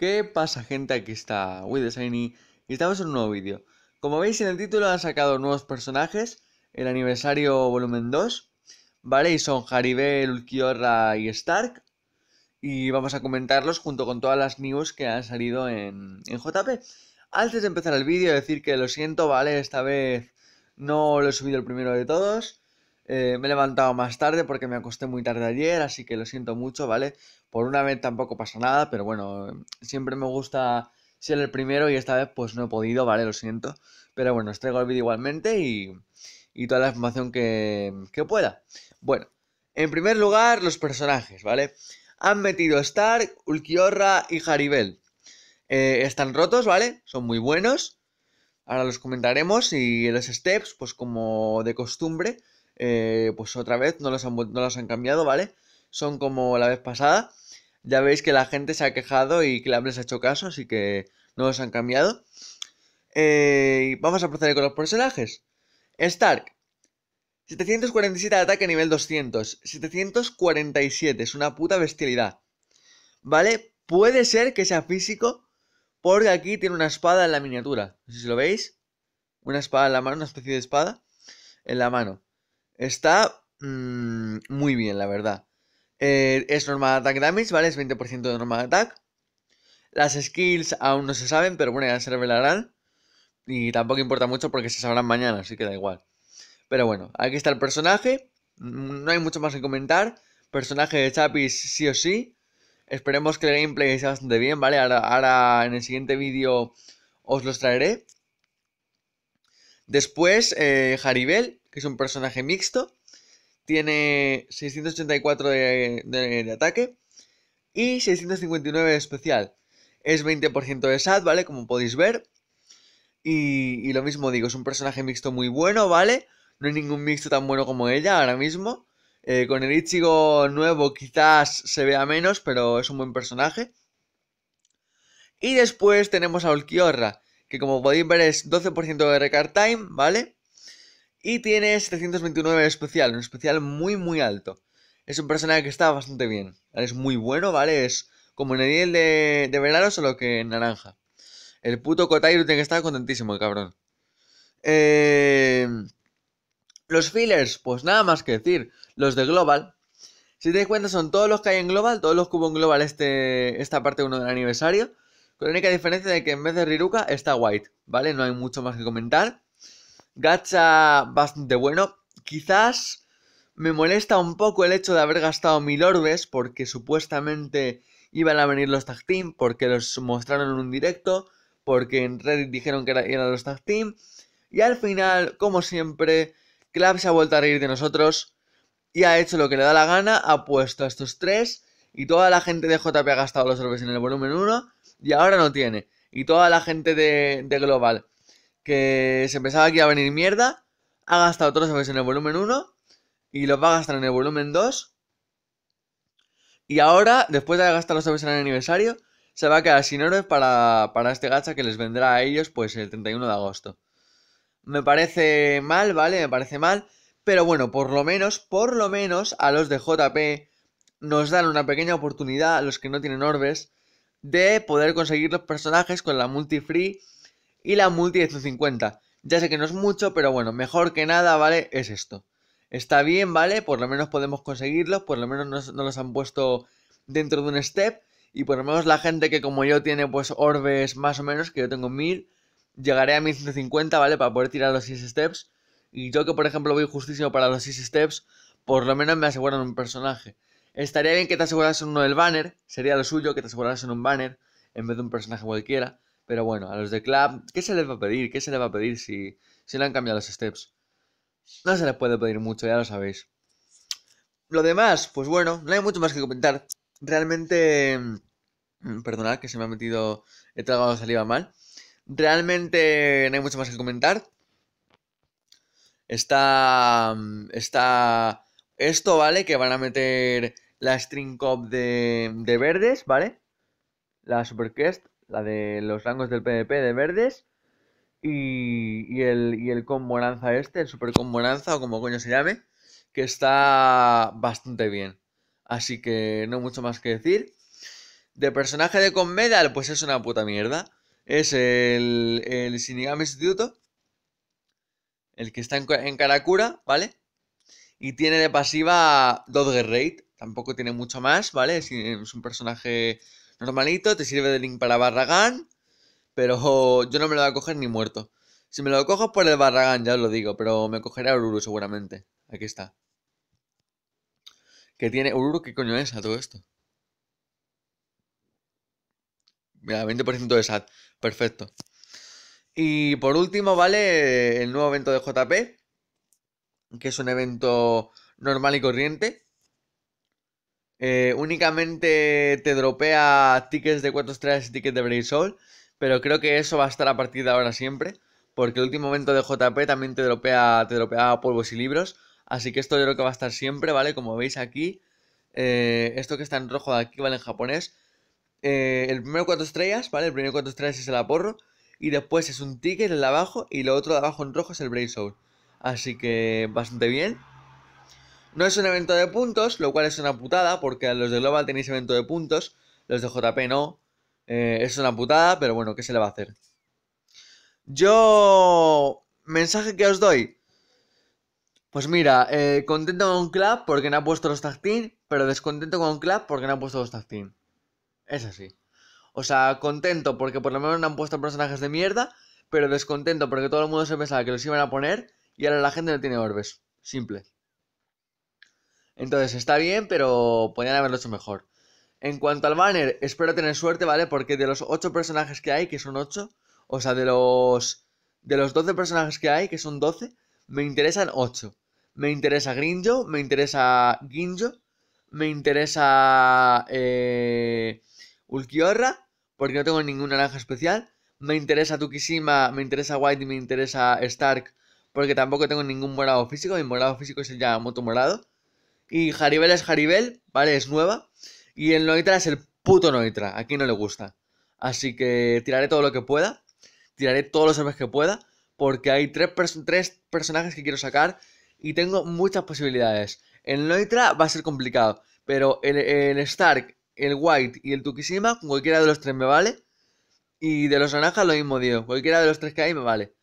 ¿Qué pasa gente? Aquí está WeDesigny y estamos en un nuevo vídeo. Como veis en el título han sacado nuevos personajes, el aniversario volumen 2, ¿vale? Y son Haribel, Ulquiorra y Stark. Y vamos a comentarlos junto con todas las news que han salido en, en JP. Antes de empezar el vídeo decir que lo siento, ¿vale? Esta vez no lo he subido el primero de todos. Eh, me he levantado más tarde porque me acosté muy tarde ayer, así que lo siento mucho, ¿vale? Por una vez tampoco pasa nada, pero bueno, siempre me gusta ser el primero y esta vez pues no he podido, ¿vale? Lo siento. Pero bueno, os traigo el vídeo igualmente y, y toda la información que, pueda. Bueno, en primer lugar, los personajes, ¿vale? Han metido Stark, Ulquiorra y Jaribel. Eh, están rotos, ¿vale? Son muy buenos. Ahora los comentaremos y los steps, pues como de costumbre. Eh, pues otra vez, no los, han, no han cambiado, ¿vale? Son como la vez pasada. Ya veis que la gente se ha quejado y que la les ha hecho caso, así que no los han cambiado. Eh, vamos a proceder con los personajes. Stark. 747 de ataque nivel 200. 747, es una puta bestialidad. ¿Vale? Puede ser que sea físico, porque aquí tiene una espada en la miniatura. No sé si lo veis. Una espada en la mano, una especie de espada en la mano. Está mm, muy bien, la verdad. Eh, es normal attack damage, ¿vale? Es 20% de normal attack. Las skills aún no se saben, pero bueno, ya se revelarán. Y tampoco importa mucho porque se sabrán mañana, así que da igual. Pero bueno, aquí está el personaje. Mm, no hay mucho más que comentar. Personaje de Chapis sí o sí. Esperemos que el gameplay sea bastante bien, ¿vale? ahora en el siguiente vídeo os los traeré. Después, eh, que es un personaje mixto, tiene 684 de, ataque y 659 de especial. Es 20% de SAT, ¿vale? Como podéis ver. Y, lo mismo digo, es un personaje mixto muy bueno, ¿vale? No hay ningún mixto tan bueno como ella ahora mismo. Eh, con el Ichigo nuevo quizás se vea menos, pero es un buen personaje. Y después tenemos a Olkiorra, que como podéis ver es 12% de recar time, ¿vale? Y tiene 729 especial, un especial muy muy alto. Es un personaje que está bastante bien, es muy bueno, ¿vale? Es como en el de, de Velaros, solo que en naranja. El puto Kotairu tiene que estar contentísimo, el cabrón. Eh, los fillers, pues nada más que decir. Los de Global. Si te das cuenta, son todos los que hay en Global, todos los que hubo en Global este, esta parte 1 del aniversario. Con la única diferencia de que en vez de Riruka está White, ¿vale? No hay mucho más que comentar. Gacha bastante bueno. Quizás me molesta un poco el hecho de haber gastado mil orbes porque supuestamente iban a venir los tag team, porque los mostraron en un directo, porque en Reddit dijeron que eran los tag team. Y al final, como siempre, Clap se ha vuelto a reír de nosotros y ha hecho lo que le da la gana, ha puesto a estos tres y toda la gente de JP ha gastado los orbes en el volumen 1 y ahora no tiene. Y toda la gente de, Global que se pensaba que iba a venir mierda, ha gastado todos los en el volumen 1 y los va a gastar en el volumen 2. Y ahora, después de gastado los sobres en el aniversario, se va a quedar sin orbes para, para este gacha que les vendrá a ellos pues el 31 de agosto. Me parece mal, ¿vale? Me parece mal. Pero bueno, por lo menos, por lo menos a los de JP nos dan una pequeña oportunidad, a los que no tienen orbes, de poder conseguir los personajes con la multi free y la multi 150. Ya sé que no es mucho, pero bueno, mejor que nada, ¿vale? Es esto. Está bien, ¿vale? Por lo menos podemos conseguirlos, por lo menos no, los han puesto dentro de un step. Y por lo menos la gente que como yo tiene pues orbes más o menos, que yo tengo 1000, llegaré a 1150, ¿vale? Para poder tirar los 6 steps. Y yo que por ejemplo voy justísimo para los 6 steps, por lo menos me aseguran un personaje. Estaría bien que te asegurasen uno del banner, sería lo suyo que te aseguraras en un banner en vez de un personaje cualquiera. Pero bueno, a los de Club, ¿qué se les va a pedir? ¿Qué se les va a pedir si, si le han cambiado los steps? No se les puede pedir mucho, ya lo sabéis. Lo demás, pues bueno, no hay mucho más que comentar. Realmente. Mm, perdonad que se me ha metido. He tragado saliva mal. Realmente no hay mucho más que comentar. Está. Mm, está esto vale que van a meter la string cop de, verdes, ¿vale? La superquest, la de los rangos del PvP de verdes. Y, y el, y el este, el super con o como coño se llame, que está bastante bien. Así que no mucho más que decir. De personaje de con medal, pues es una puta mierda. Es el, el Shinigami Instituto. El que está en, en Karakura, ¿vale? Y tiene de pasiva Dodger Raid. Tampoco tiene mucho más, ¿vale? Es, un personaje normalito. Te sirve de link para Barragán. Pero yo no me lo voy a coger ni muerto. Si me lo cojo por el Barragán, ya os lo digo. Pero me cogeré a Ururu seguramente. Aquí está. Que tiene. Ururu, ¿qué coño es a todo esto? Mira, 20% de SAT. Perfecto. Y por último, ¿vale? El nuevo evento de JP que es un evento normal y corriente. Eh, únicamente te dropea tickets de 4 estrellas y tickets de Brave Soul, pero creo que eso va a estar a partir de ahora siempre, porque el último evento de JP también te dropea, te dropea polvos y libros, así que esto yo creo que va a estar siempre, ¿vale? Como veis aquí, eh, esto que está en rojo de aquí, ¿vale? En japonés. Eh, el primero 4 estrellas, ¿vale? El primero 4 estrellas es el aporro, y después es un ticket el de abajo, y lo otro de abajo en rojo es el Brave Soul. Así que bastante bien. No es un evento de puntos, lo cual es una putada, porque a los de Global tenéis evento de puntos, los de JP no. Eh, es una putada, pero bueno, ¿qué se le va a hacer? Yo... Mensaje que os doy. Pues mira, eh, contento con un Club porque no ha puesto los tag team, pero descontento con un Club porque no ha puesto los tag team. Es así. O sea, contento porque por lo menos no han puesto personajes de mierda, pero descontento porque todo el mundo se pensaba que los iban a poner y ahora la gente no tiene orbes. Simple. Entonces, está bien, pero podrían haberlo hecho mejor. En cuanto al banner, espero tener suerte, ¿vale? Porque de los 8 personajes que hay, que son 8, o sea, de los de los 12 personajes que hay, que son 12, me interesan 8. Me interesa Grinjo, me interesa Ginjo, me interesa eh, Ulquiorra, porque no tengo ningún naranja especial. Me interesa Tukishima, me interesa White y me interesa Stark, porque tampoco tengo ningún morado físico, mi morado físico es el moto morado. Y Jaribel es Jaribel, ¿vale? Es nueva. Y el Noitra es el puto Noitra, aquí no le gusta. Así que tiraré todo lo que pueda, tiraré todos los armas que pueda, porque hay tres, personajes que quiero sacar y tengo muchas posibilidades. El Noitra va a ser complicado, pero el, el Stark, el White y el Tukishima, cualquiera de los tres me vale. Y de los naranjas lo mismo, dios cualquiera de los tres que hay me vale.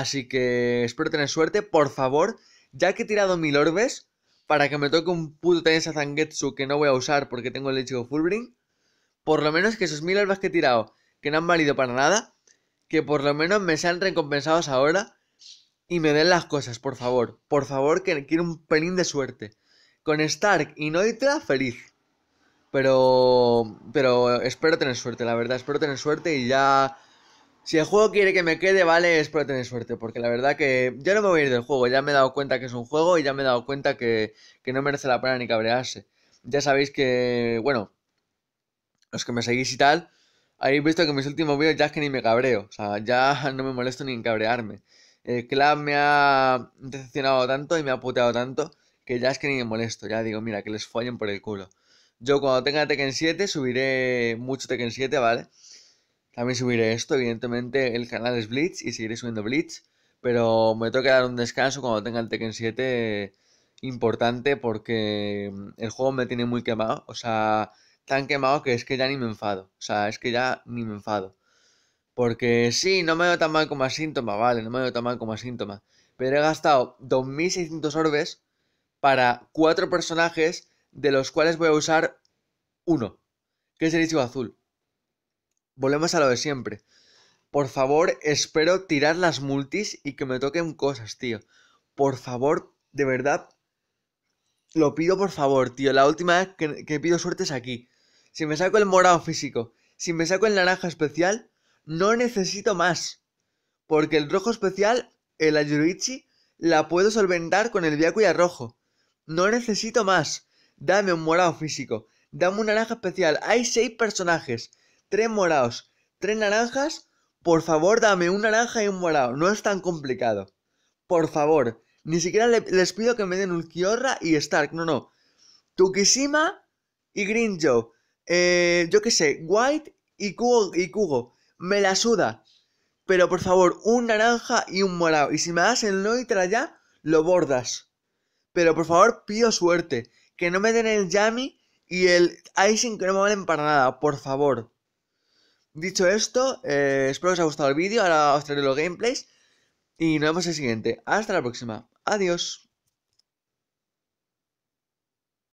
Así que espero tener suerte. Por favor, ya que he tirado mil orbes, para que me toque un puto tenis Zangetsu que no voy a usar porque tengo el Ichigo Fulbring, por lo menos que esos mil orbes que he tirado, que no han valido para nada, que por lo menos me sean recompensados ahora y me den las cosas, por favor. Por favor, que quiero un pelín de suerte. Con Stark y Noitra, feliz. Pero. Pero espero tener suerte, la verdad. Espero tener suerte y ya si el juego quiere que me quede, vale, espero tener suerte, porque la verdad que ya no me voy a ir del juego, ya me he dado cuenta que es un juego y ya me he dado cuenta que, que no merece la pena ni cabrearse. Ya sabéis que, bueno, los que me seguís y tal, habéis visto que en mis últimos vídeos ya es que ni me cabreo, o sea, ya no me molesto ni en cabrearme. El club me ha decepcionado tanto y me ha puteado tanto que ya es que ni me molesto, ya digo, mira, que les follen por el culo. Yo cuando tenga Tekken 7 subiré mucho Tekken 7, ¿vale? También subiré esto, evidentemente el canal es Blitz y seguiré subiendo Blitz, pero me tengo que dar un descanso cuando tenga el Tekken 7 importante porque mm, el juego me tiene muy quemado, o sea, tan quemado que es que ya ni me enfado, o sea, es que ya ni me enfado. Porque sí, no me veo tan mal como síntoma, vale, no me veo tan mal como síntoma Pero he gastado 2.600 orbes para cuatro personajes de los cuales voy a usar uno, que es el Ichigo azul volvemos a lo de siempre. Por favor, espero tirar las multis y que me toquen cosas, tío. Por favor, de verdad. Lo pido por favor, tío. La última vez que, pido suerte es aquí. Si me saco el morado físico, si me saco el naranja especial, no necesito más. Porque el rojo especial, el Ayurichi, la puedo solventar con el el rojo. No necesito más. Dame un morado físico. Dame un naranja especial. Hay seis personajes tres morados, tres naranjas, por favor dame un naranja y un morado. No es tan complicado. Por favor. Ni siquiera les pido que me den un Kiorra y Stark. No, no. Tukishima y Green Joe. Eh, yo qué sé, White y Kugo, y Kugo. Me la suda. Pero por favor, un naranja y un morado. Y si me das el Noitra ya, lo bordas. Pero por favor, pido suerte. Que no me den el Yami y el Icing que no me valen para nada, por favor. Dicho esto, eh, espero que os haya gustado el vídeo. Ahora os traeré los gameplays. Y nos vemos en el siguiente. Hasta la próxima. Adiós.